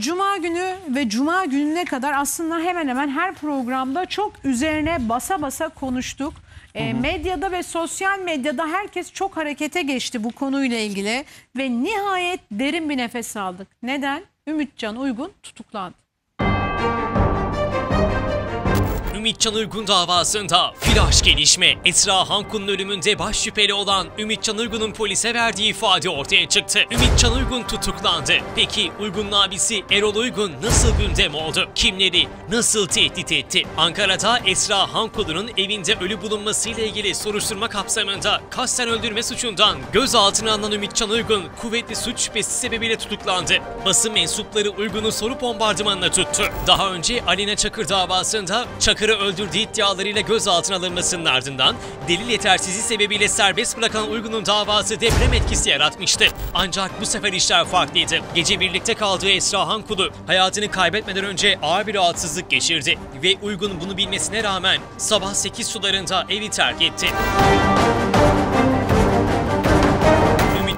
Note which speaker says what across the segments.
Speaker 1: Cuma günü ve Cuma gününe kadar aslında hemen hemen her programda çok üzerine basa basa konuştuk. E, medyada ve sosyal medyada herkes çok harekete geçti bu konuyla ilgili ve nihayet derin bir nefes aldık. Neden? Ümitcan Uygun tutuklandı.
Speaker 2: Ümitcan Uygun davasında flash gelişme. Esra Hankun'un ölümünde baş şüpheli olan Ümitcan Uygun'un polise verdiği ifade ortaya çıktı. Ümitcan Uygun tutuklandı. Peki Uygun'un abisi Erol Uygun nasıl gündem oldu? Kimleri nasıl tehdit etti? Ankara'da Esra Hankun'un evinde ölü bulunmasıyla ilgili soruşturma kapsamında kasten öldürme suçundan gözaltına alınan Ümitcan Uygun kuvvetli suç şüphesi sebebiyle tutuklandı. Basın mensupları Uygun'u soru bombardımanına tuttu. Daha önce Alina Çakır davasında Çakır'ı öldürdüğü iddialarıyla gözaltına alınmasının ardından delil yetersizliği sebebiyle serbest bırakan Uygun'un davası deprem etkisi yaratmıştı. Ancak bu sefer işler farklıydı. Gece birlikte kaldığı Esra Han kulu hayatını kaybetmeden önce ağır bir rahatsızlık geçirdi ve Uygun bunu bilmesine rağmen sabah 8 sularında evi terk etti.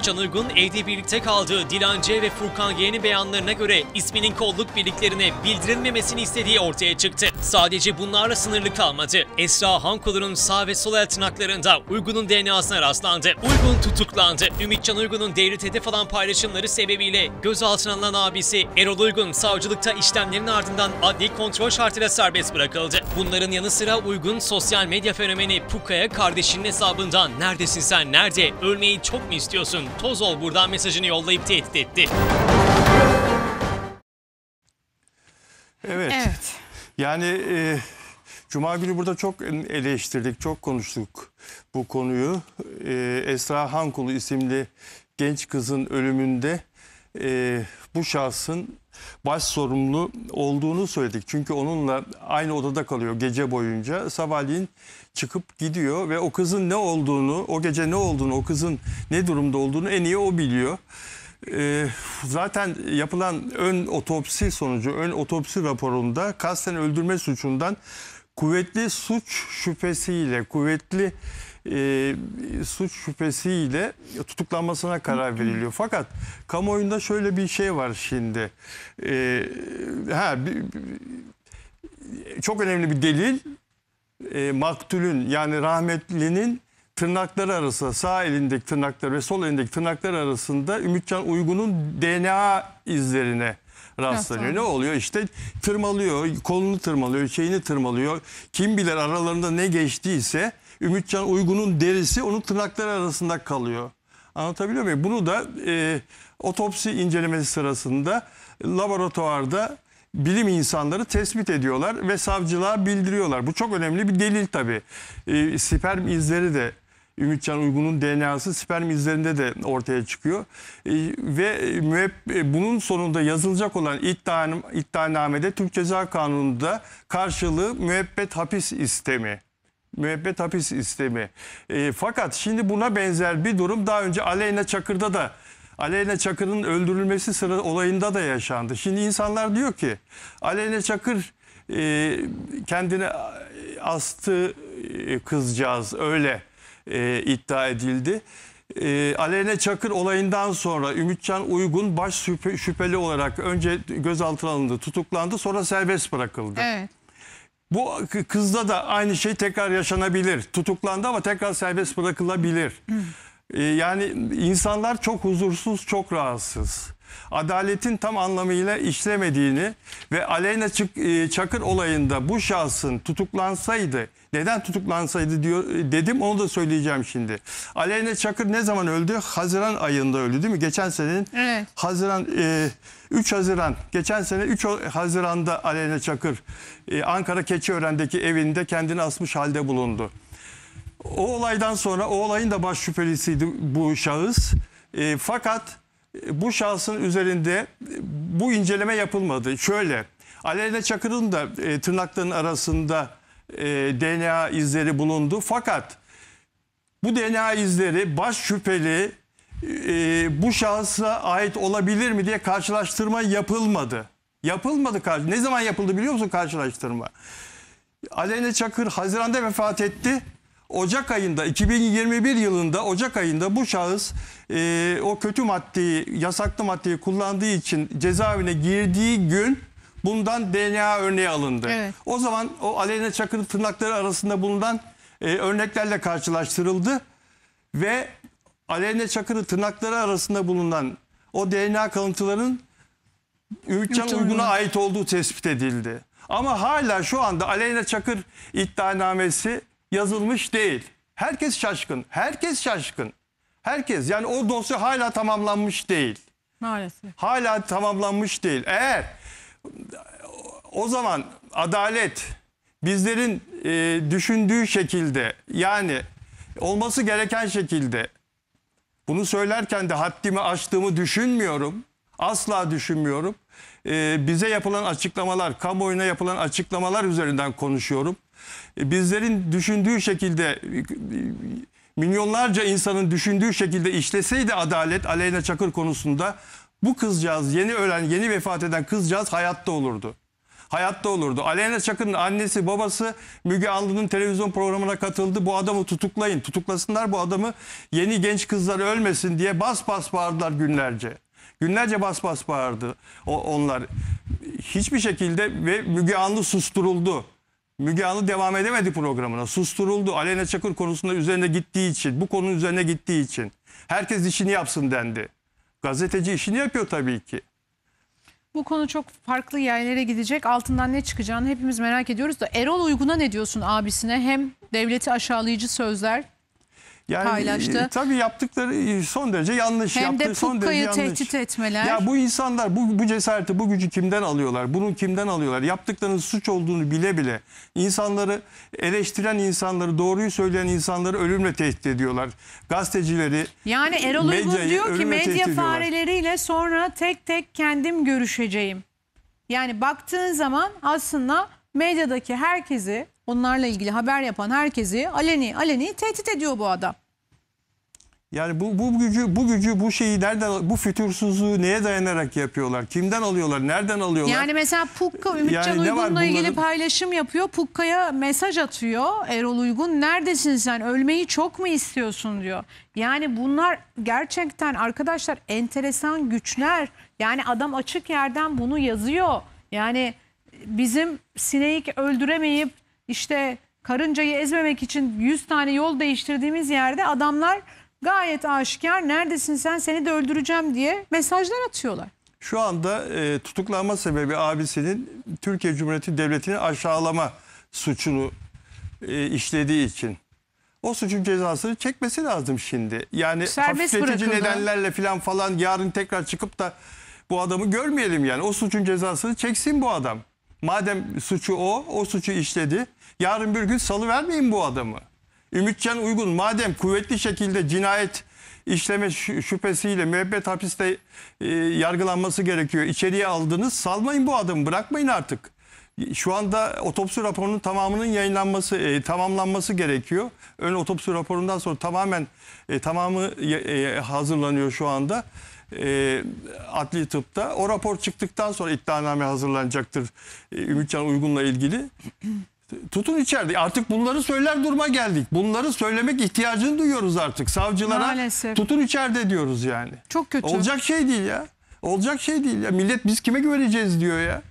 Speaker 2: Can Uygun evde birlikte kaldığı Dilan C ve Furkan Y'nin beyanlarına göre isminin kolluk birliklerine bildirilmemesini istediği ortaya çıktı. Sadece bunlarla sınırlı kalmadı. Esra Hankulur'un sağ ve sol el tırnaklarında Uygun'un DNA'sına rastlandı. Uygun tutuklandı. Ümit Can Uygun'un devlet hedef alan paylaşımları sebebiyle gözaltına alınan abisi Erol Uygun savcılıkta işlemlerin ardından adli kontrol şartıyla serbest bırakıldı. Bunların yanı sıra Uygun sosyal medya fenomeni Puka'ya kardeşinin hesabından neredesin sen nerede ölmeyi çok mu istiyorsun Sayın Tozol buradan mesajını yollayıp tehdit etti.
Speaker 3: Evet. Evet. Yani e, Cuma günü burada çok eleştirdik, çok konuştuk bu konuyu. E, Esra Hankulu isimli genç kızın ölümünde e, bu şahsın baş sorumlu olduğunu söyledik. Çünkü onunla aynı odada kalıyor gece boyunca. Sabahleyin çıkıp gidiyor ve o kızın ne olduğunu, o gece ne olduğunu, o kızın ne durumda olduğunu en iyi o biliyor. Ee, zaten yapılan ön otopsi sonucu, ön otopsi raporunda kasten öldürme suçundan kuvvetli suç şüphesiyle, kuvvetli e, suç şüphesiyle tutuklanmasına karar veriliyor. Fakat kamuoyunda şöyle bir şey var şimdi. E, ha, bir, çok önemli bir delil e, maktulün yani rahmetlinin tırnakları arasında sağ elindeki tırnaklar ve sol elindeki tırnaklar arasında Ümitcan Uygun'un DNA izlerine rastlanıyor. Ne oluyor? İşte tırmalıyor, kolunu tırmalıyor, şeyini tırmalıyor. Kim bilir aralarında ne geçtiyse Ümitcan Uygun'un derisi onun tırnakları arasında kalıyor. Anlatabiliyor muyum? Bunu da e, otopsi incelemesi sırasında laboratuvarda bilim insanları tespit ediyorlar ve savcılığa bildiriyorlar. Bu çok önemli bir delil tabii. E, sperm izleri de Ümitcan Uygun'un DNA'sı sperm izlerinde de ortaya çıkıyor. E, ve müeb, e, bunun sonunda yazılacak olan iddian, iddianamede Türk Ceza Kanunu'nda karşılığı müebbet hapis istemi müebbet hapis istemi. E, fakat şimdi buna benzer bir durum daha önce Aleyna Çakır'da da Aleyna Çakır'ın öldürülmesi sıra olayında da yaşandı. Şimdi insanlar diyor ki Aleyna Çakır e, kendini astı e, kızcağız öyle e, iddia edildi. E, Aleyne Çakır olayından sonra Ümitcan Uygun baş şüphe, şüpheli olarak önce gözaltına alındı, tutuklandı sonra serbest bırakıldı. Evet. Bu kızda da aynı şey tekrar yaşanabilir. Tutuklandı ama tekrar serbest bırakılabilir. Hı. Ee, yani insanlar çok huzursuz, çok rahatsız adaletin tam anlamıyla işlemediğini ve Aleyna e, Çakır olayında bu şahsın tutuklansaydı neden tutuklansaydı diyor e, dedim onu da söyleyeceğim şimdi. Aleyna Çakır ne zaman öldü? Haziran ayında öldü değil mi? Geçen senenin evet. Haziran e, 3 Haziran geçen sene 3 Haziran'da Aleyna Çakır e, Ankara Keçiören'deki evinde kendini asmış halde bulundu. O olaydan sonra o olayın da baş şüphelisiydi bu şahıs. E, fakat bu şahsın üzerinde bu inceleme yapılmadı. Şöyle Aleyna Çakır'ın da e, tırnaklarının arasında e, DNA izleri bulundu. Fakat bu DNA izleri baş şüpheli e, bu şahsa ait olabilir mi diye karşılaştırma yapılmadı. Yapılmadı. karşı. Ne zaman yapıldı biliyor musun karşılaştırma? Aleyna Çakır Haziran'da vefat etti. Ocak ayında 2021 yılında Ocak ayında bu şahıs e, o kötü maddeyi yasaklı maddeyi kullandığı için cezaevine girdiği gün bundan DNA örneği alındı. Evet. O zaman o Aleyna Çakır tırnakları arasında bulunan e, örneklerle karşılaştırıldı ve Aleyna Çakır'ın tırnakları arasında bulunan o DNA kalıntılarının Ümitcan Uygun'a ait olduğu tespit edildi. Ama hala şu anda Aleyna Çakır iddianamesi yazılmış değil. Herkes şaşkın. Herkes şaşkın. Herkes yani o dosya hala tamamlanmış değil. Maalesef. Hala tamamlanmış değil. Eğer o zaman adalet bizlerin e, düşündüğü şekilde yani olması gereken şekilde bunu söylerken de haddimi açtığımı düşünmüyorum. Asla düşünmüyorum. Ee, bize yapılan açıklamalar, kamuoyuna yapılan açıklamalar üzerinden konuşuyorum. Ee, bizlerin düşündüğü şekilde milyonlarca insanın düşündüğü şekilde işleseydi adalet Aleyna Çakır konusunda bu kızcağız yeni ölen, yeni vefat eden kızcağız hayatta olurdu hayatta olurdu. Aleyna Çakır'ın annesi babası Müge Anlı'nın televizyon programına katıldı. Bu adamı tutuklayın tutuklasınlar bu adamı yeni genç kızlar ölmesin diye bas bas bağırdılar günlerce. Günlerce bas bas bağırdı o, onlar. Hiçbir şekilde ve Müge Anlı susturuldu. Müge Anlı devam edemedi programına. Susturuldu. Aleyna Çakır konusunda üzerine gittiği için, bu konu üzerine gittiği için. Herkes işini yapsın dendi. Gazeteci işini yapıyor tabii ki.
Speaker 1: Bu konu çok farklı yerlere gidecek. Altından ne çıkacağını hepimiz merak ediyoruz da Erol Uygun'a ne diyorsun abisine? Hem devleti aşağılayıcı sözler yani paylaştı. E,
Speaker 3: tabii yaptıkları e, son derece yanlış. Hem yaptığı de son derece tehdit
Speaker 1: etmeler. Ya
Speaker 3: bu insanlar bu, bu cesareti, bu gücü kimden alıyorlar? Bunu kimden alıyorlar? Yaptıklarının suç olduğunu bile bile insanları eleştiren insanları, doğruyu söyleyen insanları ölümle tehdit ediyorlar. Gazetecileri,
Speaker 1: Yani Erol Uygun diyor ki medya tehdit ediyorlar. fareleriyle sonra tek tek kendim görüşeceğim. Yani baktığın zaman aslında medyadaki herkesi Onlarla ilgili haber yapan herkesi aleni aleni tehdit ediyor bu adam.
Speaker 3: Yani bu, bu gücü, bu gücü, bu şeyi nereden, bu fütursuzluğu neye dayanarak yapıyorlar? Kimden alıyorlar? Nereden alıyorlar? Yani
Speaker 1: mesela Pukka Ümitcan yani Uygun'la ilgili paylaşım yapıyor. Pukka'ya mesaj atıyor Erol Uygun. Neredesin sen? Ölmeyi çok mu istiyorsun diyor. Yani bunlar gerçekten arkadaşlar enteresan güçler. Yani adam açık yerden bunu yazıyor. Yani bizim sineği öldüremeyip işte karıncayı ezmemek için 100 tane yol değiştirdiğimiz yerde adamlar gayet aşikar neredesin sen seni de öldüreceğim diye mesajlar atıyorlar.
Speaker 3: Şu anda e, tutuklanma sebebi abisinin Türkiye Cumhuriyeti Devleti'ni aşağılama suçunu e, işlediği için. O suçun cezasını çekmesi lazım şimdi. Yani Serbest hafifletici bırakıldı. nedenlerle falan falan yarın tekrar çıkıp da bu adamı görmeyelim yani. O suçun cezasını çeksin bu adam. Madem suçu o, o suçu işledi. Yarın bir gün salı vermeyin bu adamı. Ümitcan Uygun madem kuvvetli şekilde cinayet işleme şüphesiyle müebbet hapiste e, yargılanması gerekiyor. İçeriye aldınız. Salmayın bu adamı. Bırakmayın artık. Şu anda otopsi raporunun tamamının yayınlanması, e, tamamlanması gerekiyor. Ön otopsi raporundan sonra tamamen e, tamamı e, e hazırlanıyor şu anda e, adli tıpta. O rapor çıktıktan sonra iddianame hazırlanacaktır e, Ümitcan Uygun'la ilgili. Tutun içeride. Artık bunları söyler duruma geldik. Bunları söylemek ihtiyacını duyuyoruz artık. Savcılara Maalesef. tutun içeride diyoruz yani.
Speaker 1: Çok kötü. Olacak
Speaker 3: şey değil ya. Olacak şey değil ya. Millet biz kime güveneceğiz diyor ya.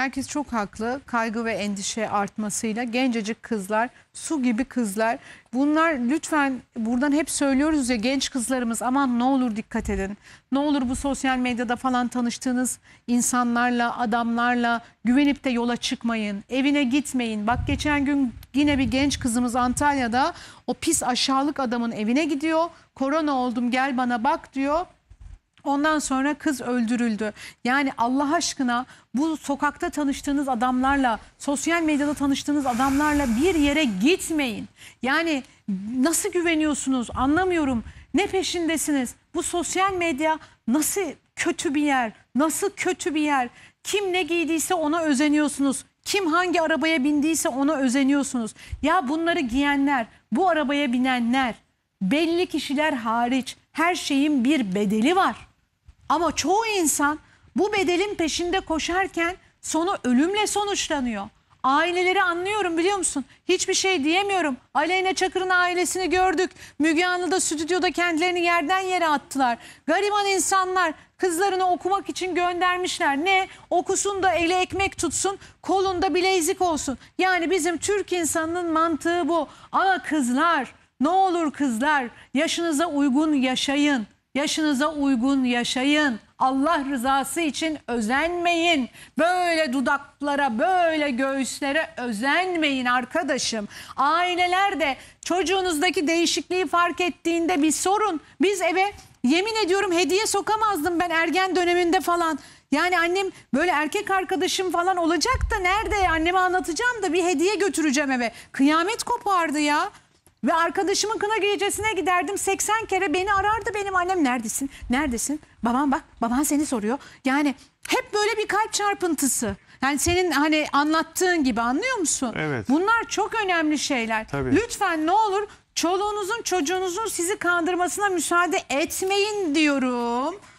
Speaker 1: Herkes çok haklı. Kaygı ve endişe artmasıyla gencecik kızlar, su gibi kızlar. Bunlar lütfen buradan hep söylüyoruz ya genç kızlarımız aman ne olur dikkat edin. Ne olur bu sosyal medyada falan tanıştığınız insanlarla, adamlarla güvenip de yola çıkmayın. Evine gitmeyin. Bak geçen gün yine bir genç kızımız Antalya'da o pis aşağılık adamın evine gidiyor. Korona oldum gel bana bak diyor. Ondan sonra kız öldürüldü. Yani Allah aşkına bu sokakta tanıştığınız adamlarla, sosyal medyada tanıştığınız adamlarla bir yere gitmeyin. Yani nasıl güveniyorsunuz anlamıyorum. Ne peşindesiniz? Bu sosyal medya nasıl kötü bir yer? Nasıl kötü bir yer? Kim ne giydiyse ona özeniyorsunuz. Kim hangi arabaya bindiyse ona özeniyorsunuz. Ya bunları giyenler, bu arabaya binenler, belli kişiler hariç her şeyin bir bedeli var. Ama çoğu insan bu bedelin peşinde koşarken sonu ölümle sonuçlanıyor. Aileleri anlıyorum biliyor musun? Hiçbir şey diyemiyorum. Aleyna Çakır'ın ailesini gördük. Müge Anlı'da stüdyoda kendilerini yerden yere attılar. Gariban insanlar kızlarını okumak için göndermişler. Ne? Okusun da eli ekmek tutsun, kolunda bilezik olsun. Yani bizim Türk insanının mantığı bu. Ama kızlar, ne olur kızlar yaşınıza uygun yaşayın. Yaşınıza uygun yaşayın. Allah rızası için özenmeyin. Böyle dudaklara, böyle göğüslere özenmeyin arkadaşım. Aileler de çocuğunuzdaki değişikliği fark ettiğinde bir sorun. Biz eve yemin ediyorum hediye sokamazdım ben ergen döneminde falan. Yani annem böyle erkek arkadaşım falan olacak da nerede? Anneme anlatacağım da bir hediye götüreceğim eve. Kıyamet kopardı ya. Ve arkadaşımın kına gecesine giderdim 80 kere beni arardı benim annem neredesin? Neredesin? Babam bak baban seni soruyor. Yani hep böyle bir kalp çarpıntısı. Yani senin hani anlattığın gibi anlıyor musun? Evet. Bunlar çok önemli şeyler. Tabii. Lütfen ne olur çoluğunuzun çocuğunuzun sizi kandırmasına müsaade etmeyin diyorum.